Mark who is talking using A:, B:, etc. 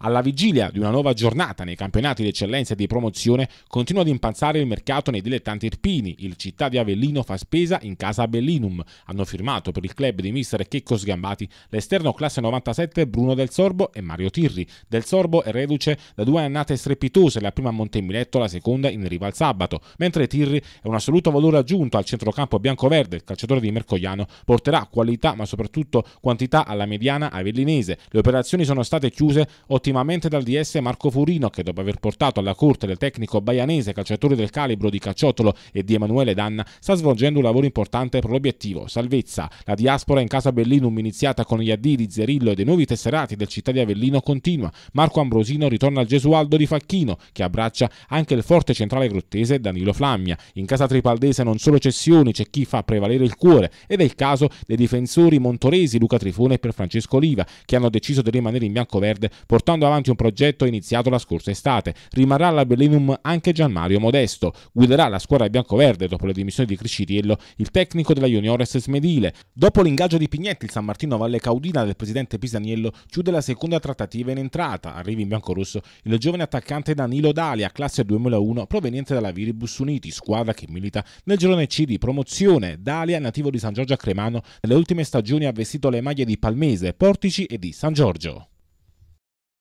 A: Alla vigilia di una nuova giornata nei campionati di eccellenza e di promozione continua ad impanzare il mercato nei dilettanti irpini. Il città di Avellino fa spesa in casa Bellinum. Hanno firmato per il club di mister Checco Sgambati l'esterno classe 97 Bruno Del Sorbo e Mario Tirri. Del Sorbo è reduce da due annate strepitose, la prima a Montemiletto, la seconda in riva al sabato, mentre Tirri è un assoluto valore aggiunto al centrocampo bianco-verde. Il calciatore di Mercogliano porterà qualità ma soprattutto quantità alla mediana avellinese. Le operazioni sono state chiuse 8 ultimamente dal DS Marco Furino che dopo aver portato alla corte del tecnico baianese calciatore del calibro di Cacciotolo e di Emanuele Danna sta svolgendo un lavoro importante per l'obiettivo salvezza. La diaspora in casa Bellinum iniziata con gli addì di Zerillo e dei nuovi tesserati del città di Avellino continua. Marco Ambrosino ritorna al Gesualdo di Facchino che abbraccia anche il forte centrale grottese Danilo Flammia. In casa tripaldese non solo cessioni, c'è chi fa prevalere il cuore ed è il caso dei difensori montoresi Luca Trifone e per Francesco Oliva che hanno deciso di rimanere in bianco-verde portando portando avanti un progetto iniziato la scorsa estate. Rimarrà alla Bellinum anche Gianmario Modesto. Guiderà la squadra biancoverde dopo le dimissioni di Criscitiello, il tecnico della Juniores Smedile. Dopo l'ingaggio di Pignetti, il San Martino Valle Caudina del presidente Pisaniello chiude la seconda trattativa in entrata. Arrivi in biancorosso il giovane attaccante Danilo Dalia, classe 2001, proveniente dalla Viribus Uniti, squadra che milita nel girone C di promozione. Dalia, nativo di San Giorgio a Cremano, nelle ultime stagioni ha vestito le maglie di Palmese, Portici e di San Giorgio.